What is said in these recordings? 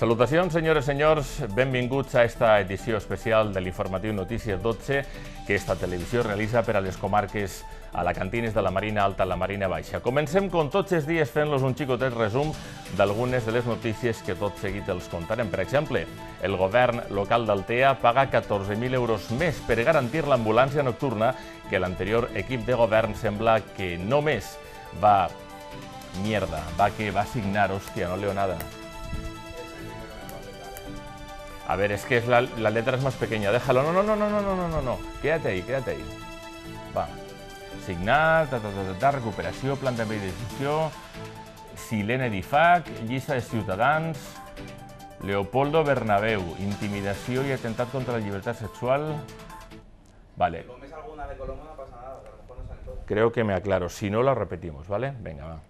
Salutacions, senyores i senyors. Benvinguts a esta edició especial de l'informatiu Notícies 12 que esta televisió realitza per a les comarques alacantines de la Marina Alta a la Marina Baixa. Comencem, com tots els dies, fent-los un xicotet resum d'algunes de les notícies que tot seguit els contarem. Per exemple, el govern local d'Altea paga 14.000 euros més per garantir l'ambulància nocturna que l'anterior equip de govern sembla que només va... Mierda, va que va signar, hòstia, no Leonada. A ver, es que es la, letra es más pequeña. Déjalo. No, no, no, no, no, no, no, no, no. Quédate ahí, quédate ahí. Va. Signar, ta, ta, ta, ta, recuperación, planta de decisión, Silene Difac, Lisa de ciutadans, Leopoldo Bernabeu, intimidación y atentado contra la libertad sexual. Vale. alguna de a lo mejor Creo que me aclaro. Si no, la repetimos, ¿vale? Venga, va.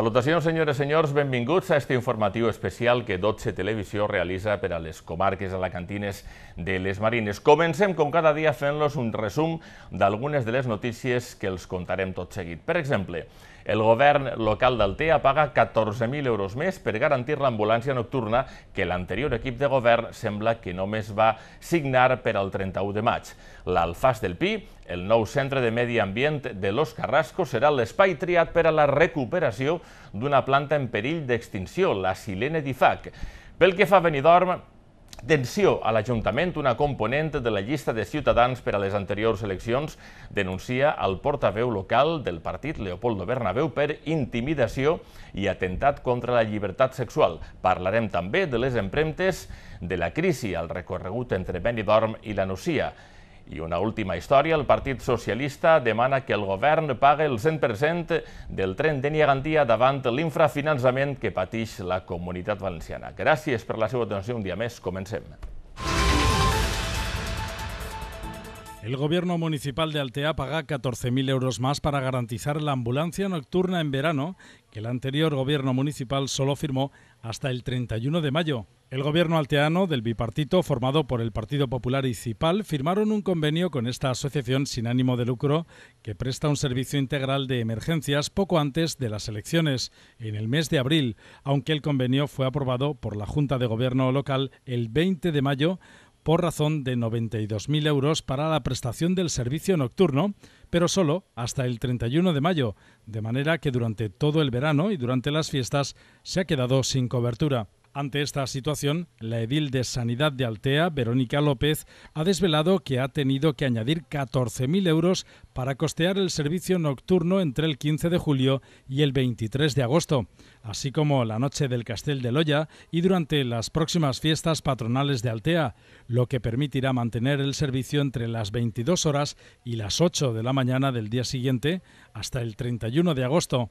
Salutacions, senyores i senyors. Benvinguts a este informatiu especial que 12 Televisió realitza per a les comarques alacantines de les Marines. Comencem, com cada dia, fent-los un resum d'algunes de les notícies que els contarem tot seguit. Per exemple, el govern local d'Altea paga 14.000 euros més per garantir l'ambulància nocturna que l'anterior equip de govern sembla que només va signar per al 31 de maig. L'Alfàs del Pi, el nou centre de medi ambient de Los Carrascos, serà l'espai triat per a la recuperació d'una planta en perill d'extinció, la Silene d'Ifac. Pel que fa a Benidorm, Tensió a l'Ajuntament, una component de la llista de ciutadans per a les anteriors eleccions, denuncia el portaveu local del partit Leopoldo Bernabéu per intimidació i atentat contra la llibertat sexual. Parlarem també de les empremtes de la crisi al recorregut entre Benidorm i la Nucia. Y una última historia, el Partido Socialista demana que el gobierno pague el 100% del tren de Niagantia davant l'infrafinançament que patix la comunitat valenciana. Gracias por la seva atenció un día més. comencemos. El gobierno municipal de Altea paga 14.000 euros más para garantizar la ambulancia nocturna en verano que el anterior gobierno municipal solo firmó hasta el 31 de mayo. El gobierno alteano del bipartito, formado por el Partido Popular y CIPAL, firmaron un convenio con esta asociación sin ánimo de lucro que presta un servicio integral de emergencias poco antes de las elecciones, en el mes de abril, aunque el convenio fue aprobado por la Junta de Gobierno local el 20 de mayo por razón de 92.000 euros para la prestación del servicio nocturno, pero solo hasta el 31 de mayo, de manera que durante todo el verano y durante las fiestas se ha quedado sin cobertura. Ante esta situación, la edil de Sanidad de Altea, Verónica López, ha desvelado que ha tenido que añadir 14.000 euros para costear el servicio nocturno entre el 15 de julio y el 23 de agosto, así como la noche del Castel de Loya y durante las próximas fiestas patronales de Altea, lo que permitirá mantener el servicio entre las 22 horas y las 8 de la mañana del día siguiente hasta el 31 de agosto.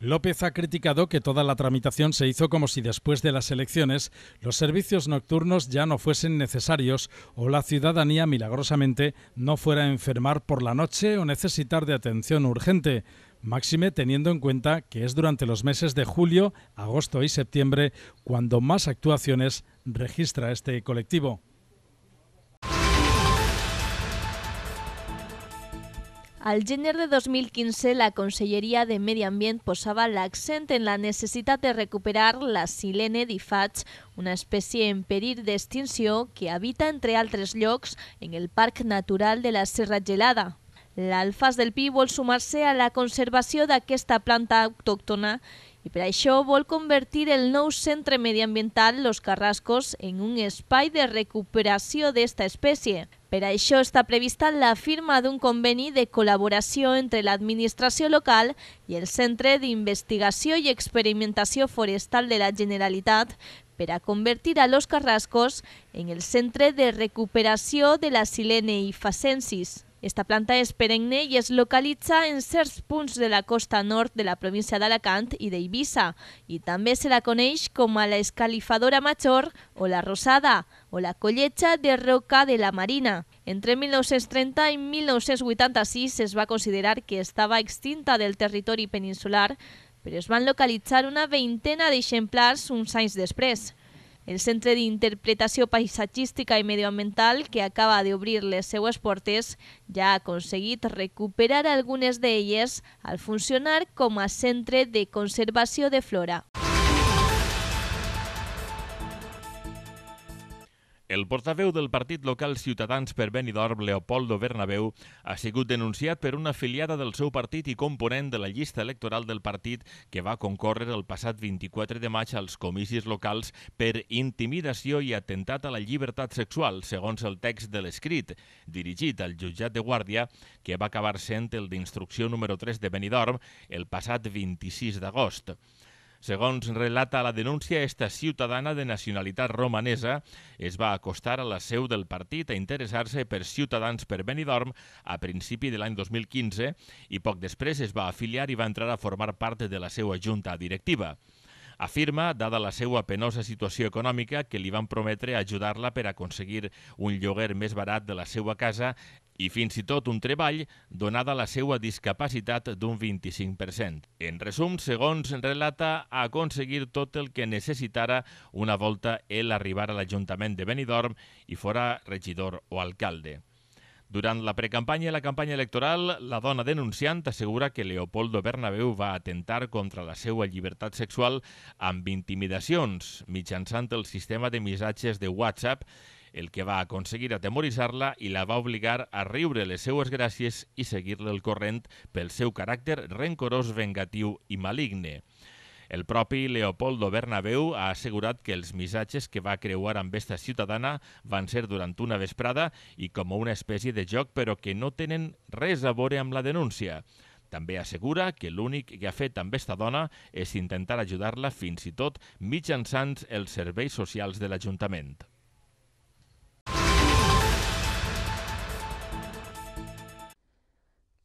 López ha criticado que toda la tramitación se hizo como si después de las elecciones los servicios nocturnos ya no fuesen necesarios o la ciudadanía milagrosamente no fuera a enfermar por la noche o necesitar de atención urgente. Máxime teniendo en cuenta que es durante los meses de julio, agosto y septiembre cuando más actuaciones registra este colectivo. Al gener de 2015, la Conselleria de Medi Ambient posava l'accent en la necessitat de recuperar la silene d'Ifats, una espècie en perill d'extinció que habita, entre altres llocs, en el Parc Natural de la Serra Gelada. L'Alfas del Pi vol sumar-se a la conservació d'aquesta planta autòctona i per això vol convertir el nou centre mediambiental Los Carrascos en un espai de recuperació d'esta espècie. Per això està prevista la firma d'un conveni de col·laboració entre l'administració local i el Centre d'Investigació i Experimentació Forestal de la Generalitat per a convertir a Los Carrascos en el Centre de Recuperació de la Silene i Facensis. Esta planta és perenne i es localitza en certs punts de la costa nord de la província d'Alacant i d'Eivissa i també se la coneix com a la escalifadora major o la rosada o la colletja de roca de la marina. Entre 1930 i 1986 es va considerar que estava extinta del territori peninsular però es van localitzar una veintena d'exemplars uns anys després. El Centre d'Interpretació Paisatgística i Medioambiental, que acaba d'obrir les seues portes, ja ha aconseguit recuperar algunes d'elles al funcionar com a centre de conservació de flora. El portaveu del partit local Ciutadans per Benidorm, Leopoldo Bernabéu, ha sigut denunciat per una afiliada del seu partit i component de la llista electoral del partit que va concórrer el passat 24 de maig als comicis locals per intimidació i atemptat a la llibertat sexual, segons el text de l'escrit, dirigit al jutjat de guàrdia, que va acabar sent el d'instrucció número 3 de Benidorm el passat 26 d'agost. Segons relata la denúncia, esta ciutadana de nacionalitat romanesa es va acostar a la seu del partit a interessar-se per Ciutadans per Benidorm a principi de l'any 2015 i poc després es va afiliar i va entrar a formar part de la seva junta directiva. Afirma, dada la seva penosa situació econòmica, que li van prometre ajudar-la per aconseguir un lloguer més barat de la seva casa i fins i tot un treball donada la seva discapacitat d'un 25%. En resum, segons relata, aconseguir tot el que necessitara una volta ell arribar a l'Ajuntament de Benidorm i fora regidor o alcalde. Durant la precampanya i la campanya electoral, la dona denunciant assegura que Leopoldo Bernabéu va atentar contra la seva llibertat sexual amb intimidacions mitjançant el sistema de missatges de WhatsApp el que va aconseguir atemoritzar-la i la va obligar a riure les seues gràcies i seguir-la el corrent pel seu caràcter rencorós, vengatiu i maligne. El propi Leopoldo Bernabéu ha assegurat que els missatges que va creuar amb esta ciutadana van ser durant una vesprada i com una espècie de joc però que no tenen res a veure amb la denúncia. També assegura que l'únic que ha fet amb esta dona és intentar ajudar-la fins i tot mitjançant els serveis socials de l'Ajuntament.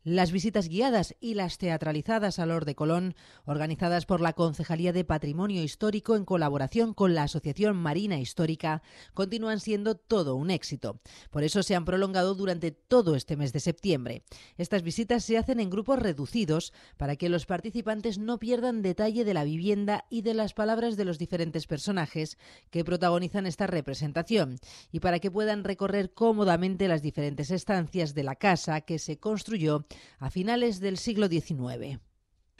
Las visitas guiadas y las teatralizadas a Lord de Colón, organizadas por la Concejalía de Patrimonio Histórico en colaboración con la Asociación Marina Histórica, continúan siendo todo un éxito. Por eso se han prolongado durante todo este mes de septiembre. Estas visitas se hacen en grupos reducidos para que los participantes no pierdan detalle de la vivienda y de las palabras de los diferentes personajes que protagonizan esta representación y para que puedan recorrer cómodamente las diferentes estancias de la casa que se construyó a finales del siglo XIX.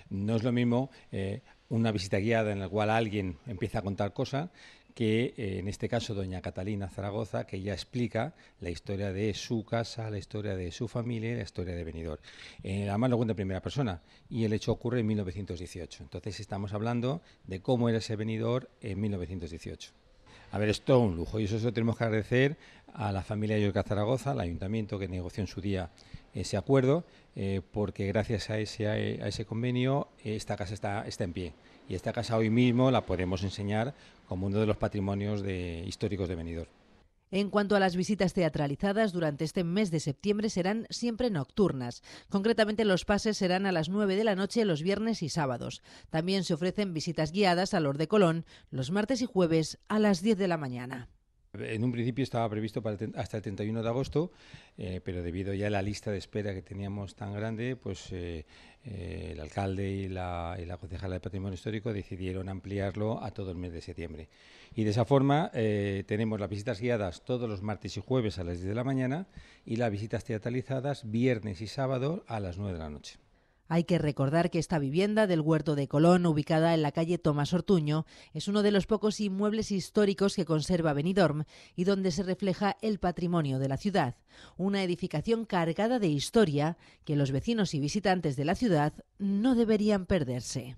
No es lo mismo eh, una visita guiada en la cual alguien empieza a contar cosas que eh, en este caso doña Catalina Zaragoza, que ya explica la historia de su casa, la historia de su familia la historia de venidor. además lo cuenta en primera persona y el hecho ocurre en 1918. Entonces estamos hablando de cómo era ese venidor en 1918. A ver, es un lujo y eso, tenemos que agradecer a la familia de Yorca Zaragoza, al ayuntamiento que negoció en su día ese acuerdo, eh, porque gracias a ese, a ese convenio esta casa está, en pie. Y esta casa hoy mismo la podemos enseñar como uno de los patrimonios de, históricos de Benidorm. En cuanto a las visitas teatralizadas, durante este mes de septiembre serán siempre nocturnas. Concretamente, los pases serán a las 9 de la noche los viernes y sábados. También se ofrecen visitas guiadas a Lord de Colón los martes y jueves a las 10 de la mañana. En un principio estaba previsto para hasta el 31 de agosto, eh, pero debido ya a la lista de espera que teníamos tan grande, pues eh, eh, el alcalde y la, y la, concejala de Patrimonio Histórico decidieron ampliarlo a todo el mes de septiembre. Y de esa forma tenemos las visitas guiadas todos los martes y jueves a las 10 de la mañana y las visitas teatralizadas viernes y sábado a las 9 de la noche. Hay que recordar que esta vivienda del Huerto de Colón, ubicada en la calle Tomás Ortuño, es uno de los pocos inmuebles históricos que conserva Benidorm y donde se refleja el patrimonio de la ciudad. Una edificación cargada de historia que los vecinos y visitantes de la ciudad no deberían perderse.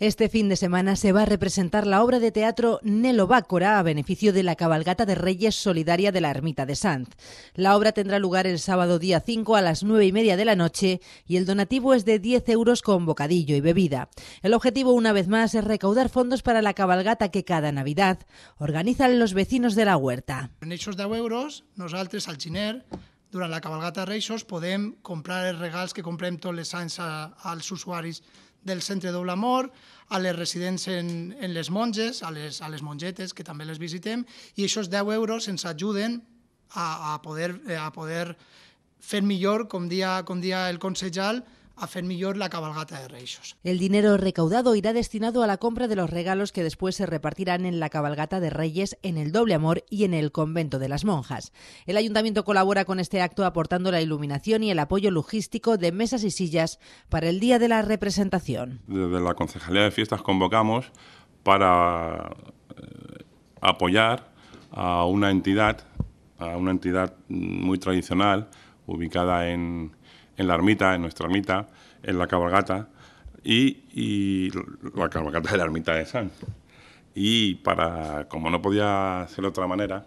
Este fin de semana se va a representar la obra de teatro Nelo Bácora a beneficio de la cabalgata de Reyes Solidaria de la Ermita de Sanz. La obra tendrá lugar el sábado día 5 a las 9 y media de la noche y el donativo es de 10 euros con bocadillo y bebida. El objetivo, una vez más, es recaudar fondos para la cabalgata que cada Navidad organizan los vecinos de la huerta. En esos 10 euros, nosaltres al chiner, durante la cabalgata de Reyes, podemos comprar los regals que comprem les a als usuaris del Centre Doble Amor, a les residents en, en les monges, a les, a les mongetes, que també les visitem, i això és 10 euros ens ajuden a, a, poder, a poder fer millor, com dia, com dia el consellal, a fer la cabalgata de reyesos. El dinero recaudado irá destinado a la compra de los regalos que después se repartirán en la cabalgata de Reyes, en el Doble Amor y en el Convento de las Monjas. El ayuntamiento colabora con este acto aportando la iluminación y el apoyo logístico de mesas y sillas para el día de la representación. Desde la Concejalía de Fiestas convocamos para eh, apoyar a una entidad, a una entidad muy tradicional ubicada en, en la ermita, en nuestra ermita, en la cabalgata y, la cabalgata de la ermita de San. Y para, como no podía ser de otra manera,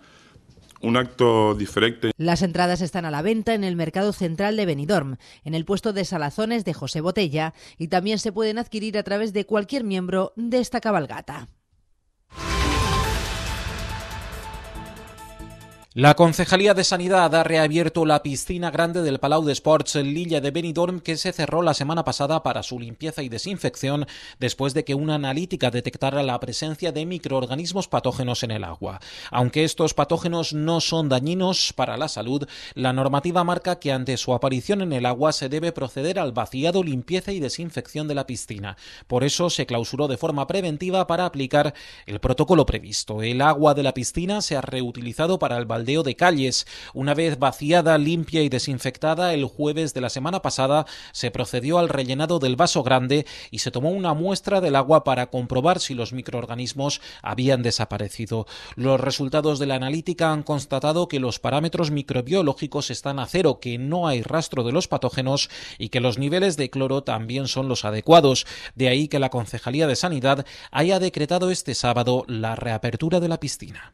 un acto diferente. Las entradas están a la venta en el mercado central de Benidorm, en el puesto de salazones de José Botella, y también se pueden adquirir a través de cualquier miembro de esta cabalgata. La Concejalía de Sanidad ha reabierto la piscina grande del Palau de Sports en Lilla de Benidorm que se cerró la semana pasada para su limpieza y desinfección después de que una analítica detectara la presencia de microorganismos patógenos en el agua. Aunque estos patógenos no son dañinos para la salud, la normativa marca que ante su aparición en el agua se debe proceder al vaciado, limpieza y desinfección de la piscina. Por eso se clausuró de forma preventiva para aplicar el protocolo previsto. El agua de la piscina se ha reutilizado para el de calles. Una vez vaciada, limpia y desinfectada, el jueves de la semana pasada se procedió al rellenado del vaso grande y se tomó una muestra del agua para comprobar si los microorganismos habían desaparecido. Los resultados de la analítica han constatado que los parámetros microbiológicos están a cero, que no hay rastro de los patógenos y que los niveles de cloro también son los adecuados. De ahí que la Concejalía de Sanidad haya decretado este sábado la reapertura de la piscina.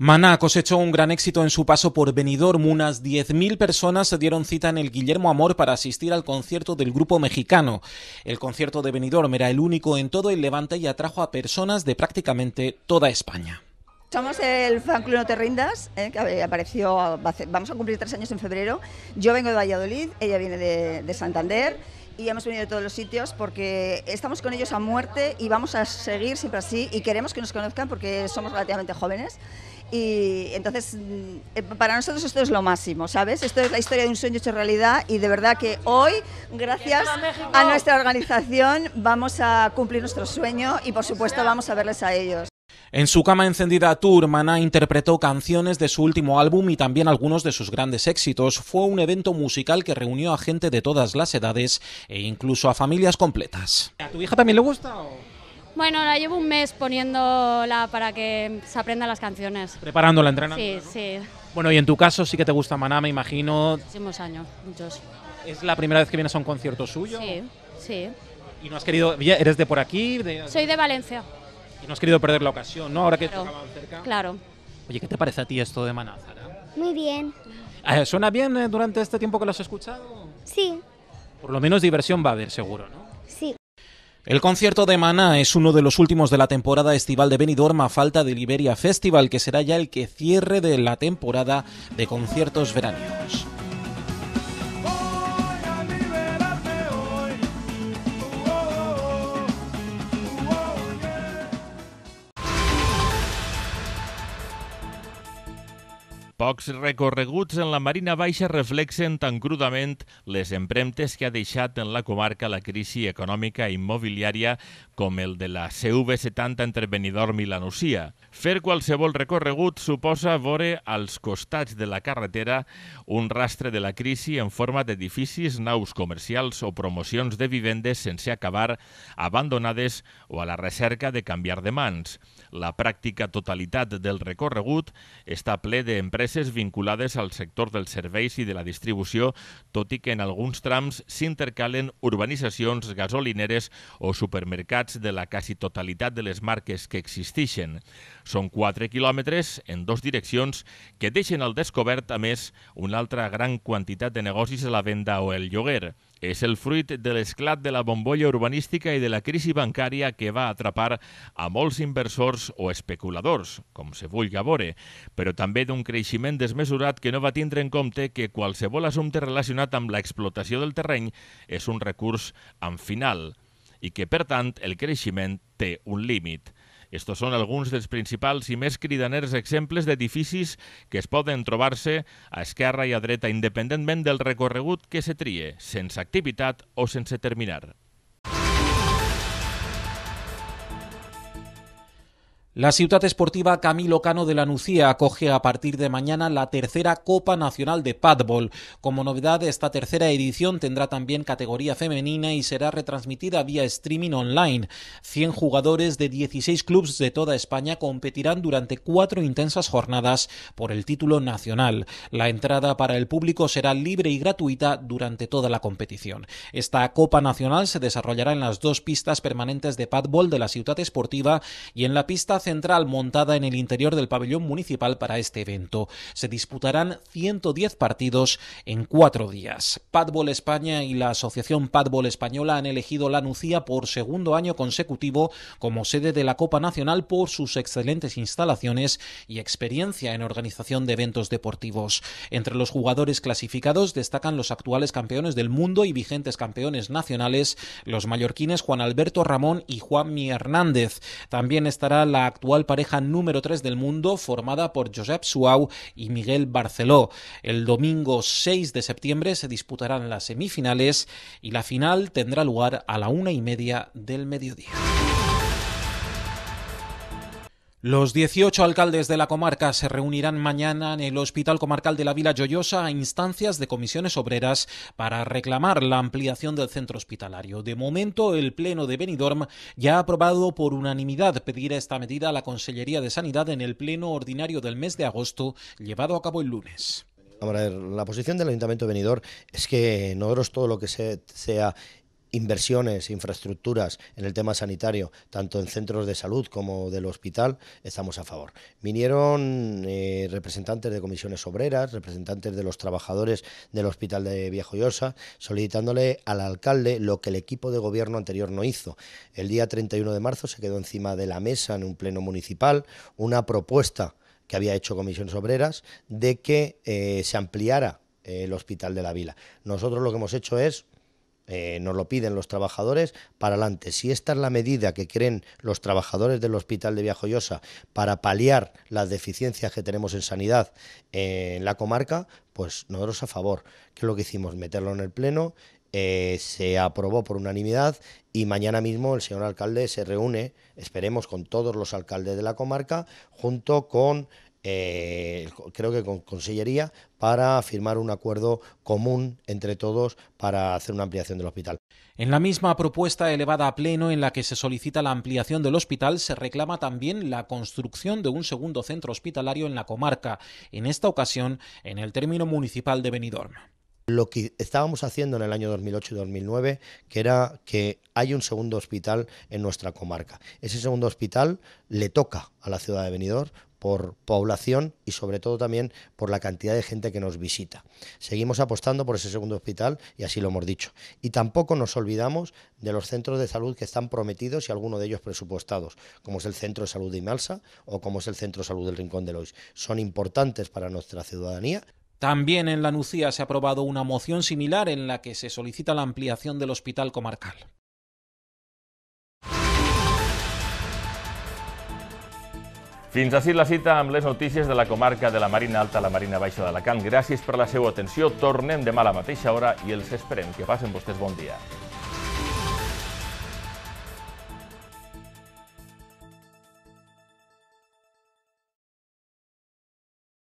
Maná cosechó un gran éxito en su paso por Benidorm. Unas 10.000 personas se dieron cita en el Guillermo Amor para asistir al concierto del grupo mexicano. El concierto de Benidorm era el único en todo el Levante y atrajo a personas de prácticamente toda España. Somos el Fan Club No Te Rindas, eh, que eh, apareció, vamos a cumplir tres años en febrero. Yo vengo de Valladolid, ella viene de Santander y hemos venido de todos los sitios porque estamos con ellos a muerte y vamos a seguir siempre así y queremos que nos conozcan porque somos relativamente jóvenes y entonces, eh, para nosotros esto es lo máximo, ¿sabes? Esto es la historia de un sueño hecho realidad y de verdad que hoy, gracias a nuestra organización, vamos a cumplir nuestro sueño y por supuesto vamos a verles a ellos. En su cama encendida tour, interpretó canciones de su último álbum y también algunos de sus grandes éxitos. Fue un evento musical que reunió a gente de todas las edades e incluso a familias completas. ¿A tu hija también le gusta? Bueno, la llevo un mes poniéndola para que se aprendan las canciones. Preparándola, la Sí, sí. Bueno, y en tu caso sí que te gusta Maná, me imagino. Muchísimos años, muchos. ¿Es la primera vez que vienes a un concierto suyo? Sí, sí. ¿Y no has querido.? ¿Eres de por aquí? Soy de Valencia. Y no has querido perder la ocasión, ¿no? Ahora que claro, cerca. Claro. Oye, ¿qué te parece a ti esto de Maná, Muy bien. Eh, ¿Suena bien eh, durante este tiempo que lo has escuchado? Sí. Por lo menos diversión va a haber, seguro, ¿no? Sí. El concierto de Maná es uno de los últimos de la temporada estival de Benidorm a falta del Iberia Festival, que será ya el que cierre de la temporada de conciertos veraniegos. pocs recorreguts en la Marina Baixa reflexen tan crudament les empremtes que ha deixat en la comarca la crisi econòmica i immobiliària com el de la CV70 entre Benidorm i la Nucia. Fer qualsevol recorregut suposa veure als costats de la carretera un rastre de la crisi en forma d'edificis, naus comercials o promocions de vivendes sense acabar, abandonades o a la recerca de canviar de mans. La pràctica totalitat del recorregut està ple d'empreses vinculades al sector dels serveis i de la distribució, tot i que en alguns trams s'intercalen urbanitzacions gasolineres o supermercats de la quasi totalitat de les marques que existeixen. Són 4 quilòmetres en dues direccions que deixen al descobert, a més, una altra gran quantitat de negocis a la venda o el lloguer. És el fruit de l'esclat de la bombolla urbanística i de la crisi bancària que va atrapar a molts inversors o especuladors, com se vulgui veure, però també d'un creixement desmesurat que no va tindre en compte que qualsevol assumpte relacionat amb l'explotació del terreny és un recurs en final i que, per tant, el creixement té un límit. Estos són alguns dels principals i més cridaners exemples d'edificis que es poden trobar-se a esquerra i a dreta independentment del recorregut que se trie, sense activitat o sense terminar. La ciudad esportiva Camilo Cano de la Nucía acoge a partir de mañana la tercera Copa Nacional de Padbol. Como novedad, esta tercera edición tendrá también categoría femenina y será retransmitida vía streaming online. 100 jugadores de 16 clubes de toda España competirán durante cuatro intensas jornadas por el título nacional. La entrada para el público será libre y gratuita durante toda la competición. Esta Copa Nacional se desarrollará en las dos pistas permanentes de Padbol de la ciudad esportiva y en la pista central montada en el interior del pabellón municipal para este evento. Se disputarán 110 partidos en cuatro días. Padbol España y la Asociación Padbol Española han elegido la Nucía por segundo año consecutivo como sede de la Copa Nacional por sus excelentes instalaciones y experiencia en organización de eventos deportivos. Entre los jugadores clasificados destacan los actuales campeones del mundo y vigentes campeones nacionales, los mallorquines Juan Alberto Ramón y Juanmi Hernández. También estará la actual pareja número 3 del mundo, formada por Josep Suau y Miguel Barceló. El domingo 6 de septiembre se disputarán las semifinales y la final tendrá lugar a la una y media del mediodía. Los 18 alcaldes de la comarca se reunirán mañana en el Hospital Comarcal de la Vila Lloyosa a instancias de comisiones obreras para reclamar la ampliación del centro hospitalario. De momento, el Pleno de Benidorm ya ha aprobado por unanimidad pedir esta medida a la Consellería de Sanidad en el Pleno Ordinario del mes de agosto, llevado a cabo el lunes. la posición del Ayuntamiento de Benidorm es que nosotros todo lo que sea inversiones, infraestructuras en el tema sanitario, tanto en centros de salud como del hospital, estamos a favor. Vinieron eh, representantes de comisiones obreras, representantes de los trabajadores del hospital de Llosa, solicitándole al alcalde lo que el equipo de gobierno anterior no hizo. El día 31 de marzo se quedó encima de la mesa en un pleno municipal una propuesta que había hecho comisiones obreras de que eh, se ampliara eh, el hospital de la Vila. Nosotros lo que hemos hecho es eh, nos lo piden los trabajadores, para adelante. Si esta es la medida que creen los trabajadores del Hospital de Viajoyosa para paliar las deficiencias que tenemos en sanidad en la comarca, pues nosotros a favor. ¿Qué es lo que hicimos? Meterlo en el Pleno, eh, se aprobó por unanimidad y mañana mismo el señor alcalde se reúne, esperemos, con todos los alcaldes de la comarca, junto con eh, creo que con Consellería, para firmar un acuerdo común entre todos para hacer una ampliación del hospital. En la misma propuesta elevada a pleno en la que se solicita la ampliación del hospital, se reclama también la construcción de un segundo centro hospitalario en la comarca, en esta ocasión en el término municipal de Benidorm lo que estábamos haciendo en el año 2008 y 2009, que era que hay un segundo hospital en nuestra comarca. Ese segundo hospital le toca a la ciudad de Benidorm por población y sobre todo también por la cantidad de gente que nos visita. Seguimos apostando por ese segundo hospital y así lo hemos dicho. Y tampoco nos olvidamos de los centros de salud que están prometidos y algunos de ellos presupuestados, como es el Centro de Salud de Imalsa o como es el Centro de Salud del Rincón de Lois. Son importantes para nuestra ciudadanía también en La Nucía se ha aprobado una moción similar en la que se solicita la ampliación del hospital comarcal. Fins ací la cita amb les notícies de la comarca de la Marina Alta, la Marina Baixa d'Alacant. Gràcies per la seva atenció. Tornem demà a la mateixa hora i els esperem. Que passen vostès bon dia.